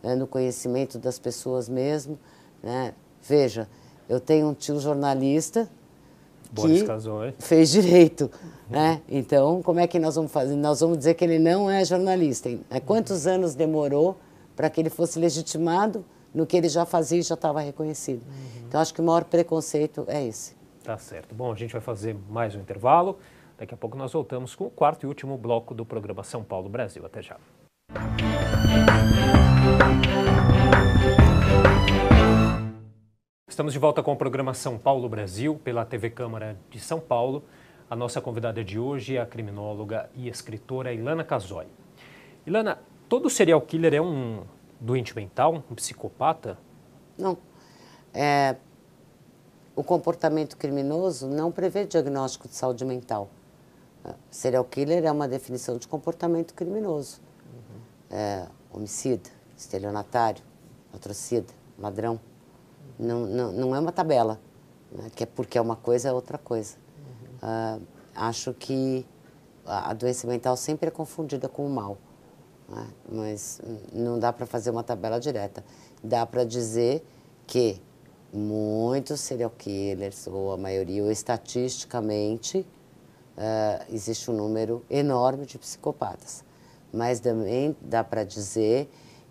né, no conhecimento das pessoas mesmo. Né? Veja, eu tenho um tio jornalista que fez direito. Né? Então, como é que nós vamos fazer? Nós vamos dizer que ele não é jornalista. Né? Quantos anos demorou para que ele fosse legitimado no que ele já fazia e já estava reconhecido? Uhum. Então, acho que o maior preconceito é esse. Tá certo. Bom, a gente vai fazer mais um intervalo. Daqui a pouco nós voltamos com o quarto e último bloco do programa São Paulo Brasil. Até já. Estamos de volta com o programa São Paulo Brasil, pela TV Câmara de São Paulo. A nossa convidada de hoje é a criminóloga e escritora Ilana Casoy. Ilana, todo serial killer é um doente mental, um psicopata? Não. É, o comportamento criminoso não prevê diagnóstico de saúde mental. É, serial killer é uma definição de comportamento criminoso. Uhum. É, homicida, estelionatário, atrocida, ladrão. Não, não, não é uma tabela, né? que é porque é uma coisa é outra coisa. Uhum. Uh, acho que a doença mental sempre é confundida com o mal, né? mas não dá para fazer uma tabela direta. Dá para dizer que muitos serial killers, ou a maioria, ou estatisticamente, uh, existe um número enorme de psicopatas. Mas também dá para dizer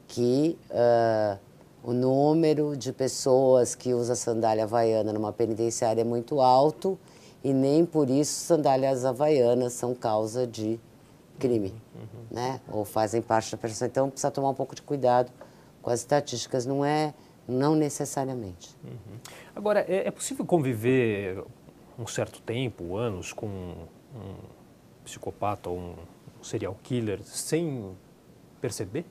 que uh, o número de pessoas que usa sandália havaiana numa penitenciária é muito alto e nem por isso sandálias havaianas são causa de crime, uhum. né? Ou fazem parte da perseguição. Então precisa tomar um pouco de cuidado com as estatísticas, não é não necessariamente. Uhum. Agora, é, é, possível conviver um certo tempo, anos, com um psicopata ou um serial killer sem perceber?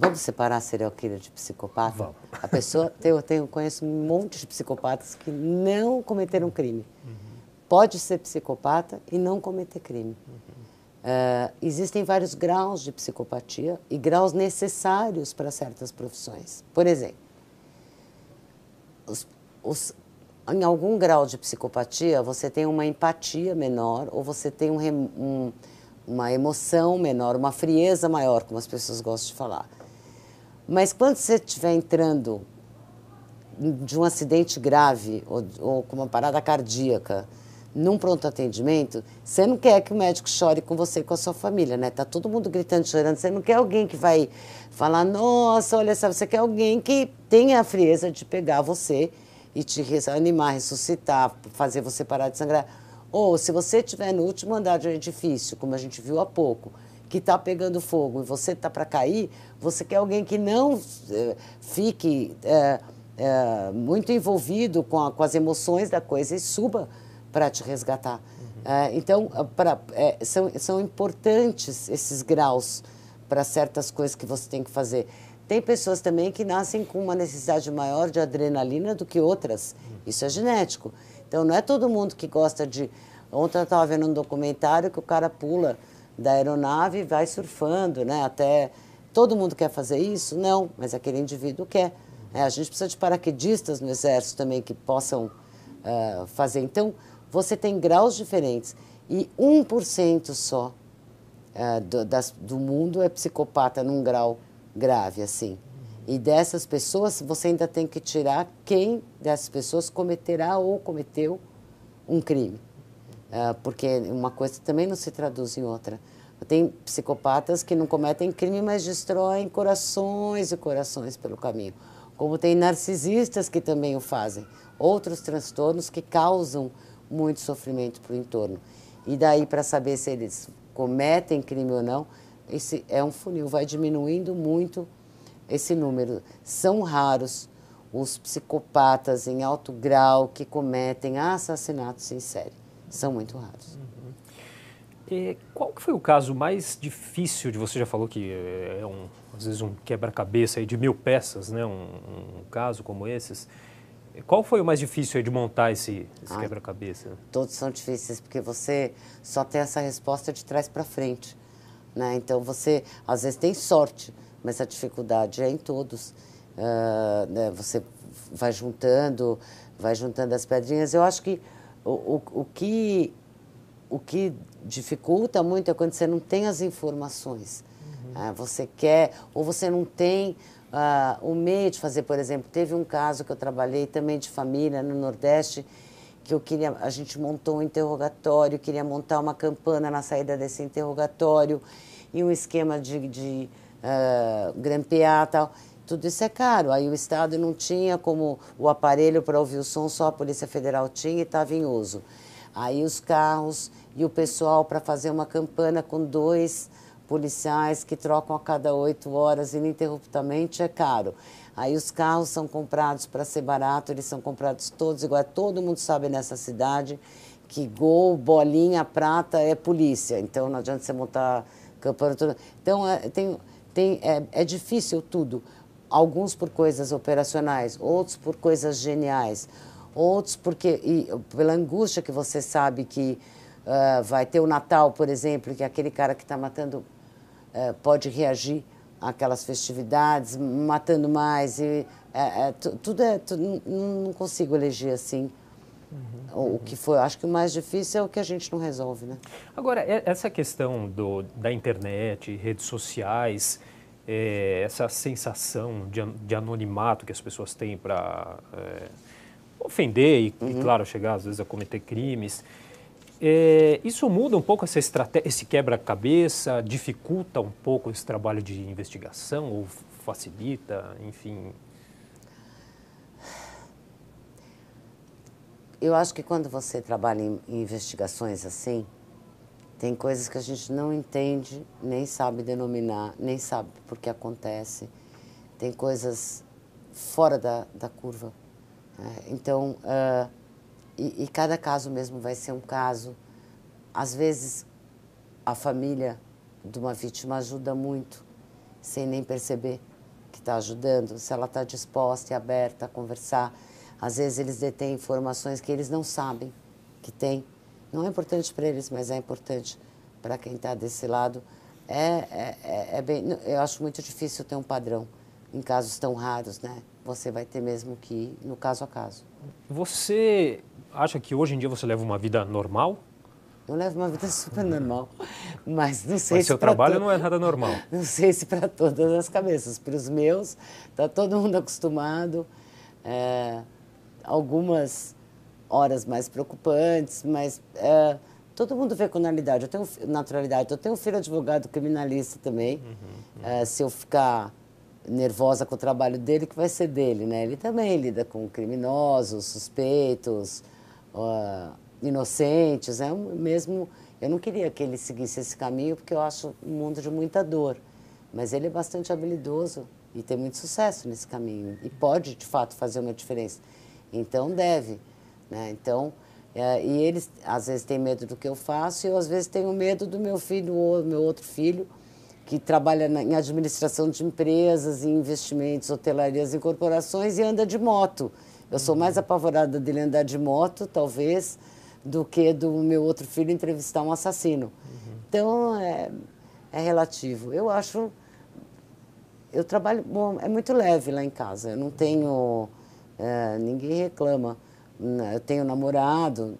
Vamos separar serial killer de psicopata? Vamos. A pessoa, eu, tenho, conheço um monte de psicopatas que não cometeram crime. Uhum. Pode ser psicopata e não cometer crime. Uhum. Uh, existem vários graus de psicopatia e graus necessários para certas profissões. Por exemplo, os, os, em algum grau de psicopatia, você tem uma empatia menor ou você tem um, um, uma emoção menor, uma frieza maior, como as pessoas gostam de falar. Mas quando você estiver entrando de um acidente grave ou, ou, com uma parada cardíaca num pronto atendimento, você não quer que o médico chore com você e com a sua família, né? Tá todo mundo gritando, chorando. Você não quer alguém que vai falar, nossa, olha só, você quer alguém que tenha a frieza de pegar você e te animar, ressuscitar, fazer você parar de sangrar. Ou se você estiver no último andar de um edifício, como a gente viu há pouco, que está pegando fogo e você está para cair, você quer alguém que não eh, fique é, é, muito envolvido com, a, com, as emoções da coisa e suba para te resgatar. Uhum. É, então, pra, são, são importantes esses graus para certas coisas que você tem que fazer. Tem pessoas também que nascem com uma necessidade maior de adrenalina do que outras. Uhum. Isso é genético. Então, não é todo mundo que gosta de. Ontem eu estava vendo um documentário que o cara pula da aeronave e vai surfando, né? Até todo mundo quer fazer isso? Não, mas aquele indivíduo quer. É, a gente precisa de paraquedistas no exército também que possam uh, fazer. Então, você tem graus diferentes e 1% só uh, do, das, do mundo é psicopata num grau grave, assim. E dessas pessoas, você ainda tem que tirar quem dessas pessoas cometerá ou cometeu um crime. Ah, porque uma coisa também não se traduz em outra. Tem psicopatas que não cometem crime, mas destroem corações e corações pelo caminho. Como tem narcisistas que também o fazem. Outros transtornos que causam muito sofrimento para o entorno. E daí, para saber se eles cometem crime ou não, esse é um funil, vai diminuindo muito esse número. São raros os psicopatas em alto grau que cometem assassinatos em série são muito raros. Uhum. E qual que foi o caso mais difícil de você já falou que eh, é um, às vezes um quebra-cabeça de mil peças, né? Um, um, caso como esses. Qual foi o mais difícil de montar esse, esse quebra-cabeça? Todos são difíceis porque você só tem essa resposta de trás para frente, né? Então você às vezes tem sorte, mas a dificuldade é em todos. Uh, né? Você vai juntando, vai juntando as pedrinhas. Eu acho que o, o, o, que, o que dificulta muito é quando você não tem as informações. Uhum. Ah, você quer, ou você não tem ah, o meio de fazer, por exemplo. Teve um caso que eu trabalhei também de família no Nordeste, que eu queria, a gente montou um interrogatório, queria montar uma campana na saída desse interrogatório e um esquema de, de uh, grampear tal. Tudo isso é caro. Aí o Estado não tinha como o aparelho para ouvir o som, só a Polícia Federal tinha e estava em uso. Aí os carros e o pessoal para fazer uma campana com dois policiais que trocam a cada oito horas ininterruptamente é caro. Aí os carros são comprados para ser barato, eles são comprados todos igual. Todo mundo sabe nessa cidade que gol, bolinha, prata é polícia. Então não adianta você montar campana. Tudo. Então é, tem, tem, é, é difícil tudo alguns por coisas operacionais, outros por coisas geniais, outros porque e, pela angústia que você sabe que uh, vai ter o Natal, por exemplo, que aquele cara que está matando uh, pode reagir àquelas festividades, matando mais e é, é, tudo é tudo, não consigo eleger assim. Uhum. O que foi, acho que o mais difícil é o que a gente não resolve, né? Agora, essa questão do, da internet, redes sociais, é, essa sensação de, de, anonimato que as pessoas têm para é, eh, ofender e, uhum. e, claro, chegar às vezes a cometer crimes. É, isso muda um pouco essa estratégia, esse quebra-cabeça, dificulta um pouco esse trabalho de investigação ou facilita, enfim. Eu acho que quando você trabalha em investigações assim, tem coisas que a gente não entende, nem sabe denominar, nem sabe por que acontece. Tem coisas fora da, da curva. É, então, uh, e, e, cada caso mesmo vai ser um caso. Às vezes, a família de uma vítima ajuda muito, sem nem perceber que está ajudando, se ela está disposta e aberta a conversar. Às vezes, eles detêm informações que eles não sabem que tem não é importante para eles, mas é importante para quem está desse lado. É, é, é, é bem, eu acho muito difícil ter um padrão em casos tão raros, né? Você vai ter mesmo que ir no caso a caso. Você acha que hoje em dia você leva uma vida normal? Eu levo uma vida super normal, mas não sei mas se seu trabalho to... não é nada normal. Não sei se para todas as cabeças, para os meus, tá todo mundo acostumado. É, algumas horas mais preocupantes, mas é, todo mundo vê com naturalidade. Eu tenho naturalidade. Eu tenho um filho advogado criminalista também. Uhum, uhum. É, se eu ficar nervosa com o trabalho dele, que vai ser dele, né? Ele também lida com criminosos, suspeitos, uh, inocentes, né? Mesmo eu não queria que ele seguisse esse caminho porque eu acho um mundo de muita dor, mas ele é bastante habilidoso e tem muito sucesso nesse caminho e pode de fato fazer uma diferença. Então deve. Né? Então, é, e eles às vezes têm medo do que eu faço e eu às vezes tenho medo do meu filho ou meu outro filho, que trabalha na, em administração de empresas, em investimentos, hotelarias e corporações e anda de moto. Eu sou mais uhum. apavorada dele andar de moto, talvez, do que do meu outro filho entrevistar um assassino. Uhum. Então, é, é relativo. Eu acho. Eu trabalho. Bom, é muito leve lá em casa. Eu não uhum. tenho. É, ninguém reclama. Né, eu tenho namorado,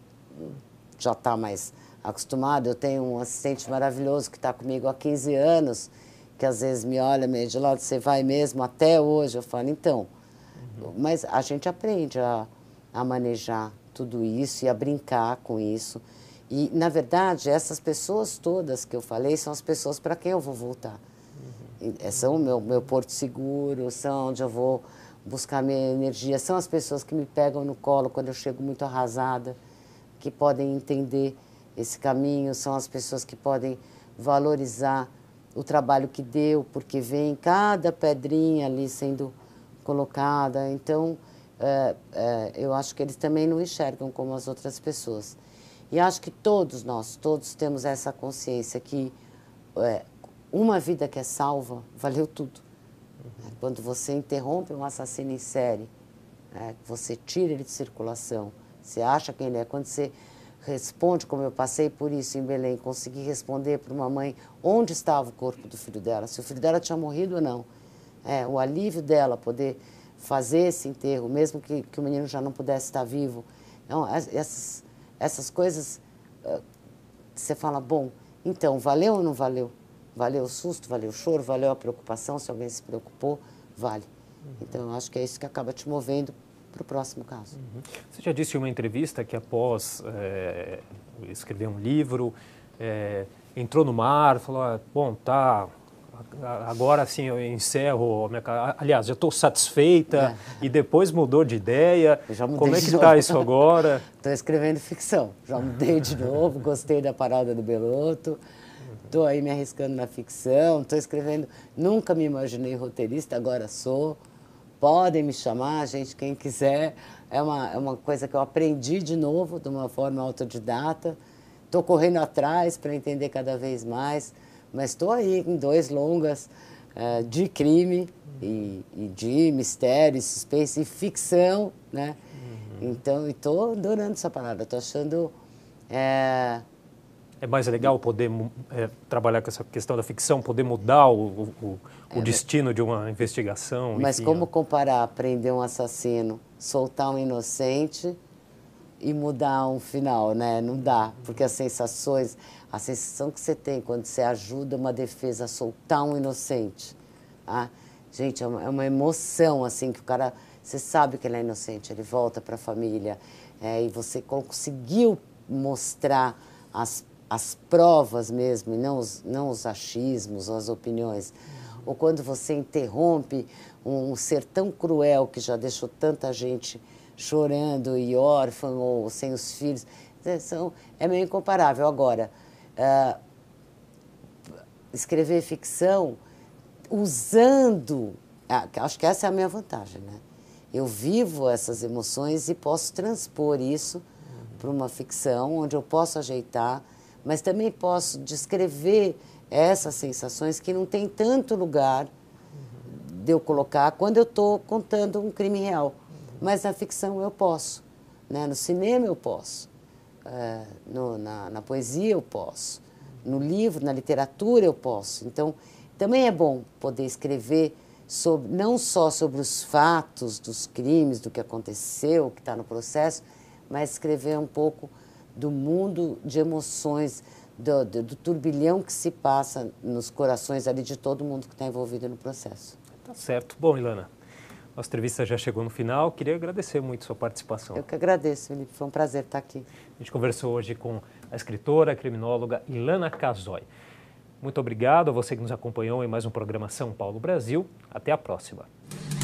já está mais acostumado. Eu tenho um assistente maravilhoso que está comigo há 15 anos, que às vezes me olha meio de lado, você vai mesmo até hoje? Eu falo, então. Uhum. Mas a gente aprende a, a manejar tudo isso e a brincar com isso. E, na verdade, essas pessoas todas que eu falei são as pessoas para quem eu vou voltar. Uhum. Eh, são o meu, meu porto seguro, são onde eu vou buscar minha energia. São as pessoas que me pegam no colo quando eu chego muito arrasada, que podem entender esse caminho, são as pessoas que podem valorizar o trabalho que deu, porque vem cada pedrinha ali sendo colocada. Então, é, é, eu acho que eles também não enxergam como as outras pessoas. E acho que todos nós, todos temos essa consciência que é, uma vida que é salva valeu tudo. Quando você interrompe um assassino em série, né, você tira ele de circulação, você acha quem ele é. Quando você responde, como eu passei por isso em Belém, consegui responder para uma mãe onde estava o corpo do filho dela, se o filho dela tinha morrido ou não. É, o alívio dela poder fazer esse enterro, mesmo que, que o menino já não pudesse estar vivo. Então, essas, essas coisas, eh, você fala, bom, então, valeu ou não valeu? Valeu o susto, valeu o choro, valeu a preocupação, se alguém se preocupou, vale. Uhum. Então, eu acho que é isso que acaba te movendo para o próximo caso. Uhum. Você já disse em uma entrevista que após é, escrever um livro, é, entrou no mar, falou, ah, bom, tá, agora sim eu encerro minha... aliás já estou satisfeita é. e depois mudou de ideia como é que está isso agora estou escrevendo ficção já mudei de novo gostei da parada do Beloto Estou aí me arriscando na ficção, estou escrevendo. Nunca me imaginei roteirista, agora sou. Podem me chamar, gente, quem quiser. É uma, é uma coisa que eu aprendi de novo, de uma forma autodidata. Estou correndo atrás para entender cada vez mais. Mas estou aí em dois longas uh, de crime uhum. e, e, de mistério, suspense e ficção, né? Uhum. Então, estou adorando essa palavra. Estou achando... Eh, é mais legal poder é, trabalhar com essa questão da ficção, poder mudar o, o, o é, destino de uma investigação. Mas enfim, como ó. comparar prender um assassino, soltar um inocente e mudar um final, né? Não dá, porque as sensações, a sensação que você tem quando você ajuda uma defesa a soltar um inocente, ah, gente, é uma, é uma emoção assim que o cara, você sabe que ele é inocente, ele volta para a família, é, e você conseguiu mostrar as as provas mesmo, e não os, não os achismos as opiniões. Ou quando você interrompe um, ser tão cruel que já deixou tanta gente chorando e órfã ou sem os filhos, é, são, é meio incomparável. Agora, uh, escrever ficção usando. Ah, acho que essa é a minha vantagem, né? Eu vivo essas emoções e posso transpor isso para uma ficção onde eu posso ajeitar mas também posso descrever essas sensações que não tem tanto lugar de eu colocar quando eu estou contando um crime real. Mas na ficção eu posso, né? no cinema eu posso, eh, no, na, na, poesia eu posso, no livro, na literatura eu posso. Então, também é bom poder escrever sobre, não só sobre os fatos dos crimes, do que aconteceu, o que está no processo, mas escrever um pouco do mundo de emoções, do, do, do turbilhão que se passa nos corações ali de todo mundo que está envolvido no processo. Tá certo. Bom, Ilana, nossa entrevista já chegou no final. Queria agradecer muito sua participação. Eu que agradeço, Felipe. Foi um prazer estar aqui. A gente conversou hoje com a escritora, a criminóloga Ilana Casoy. Muito obrigado a você que nos acompanhou em mais um programa São Paulo Brasil. Até a próxima.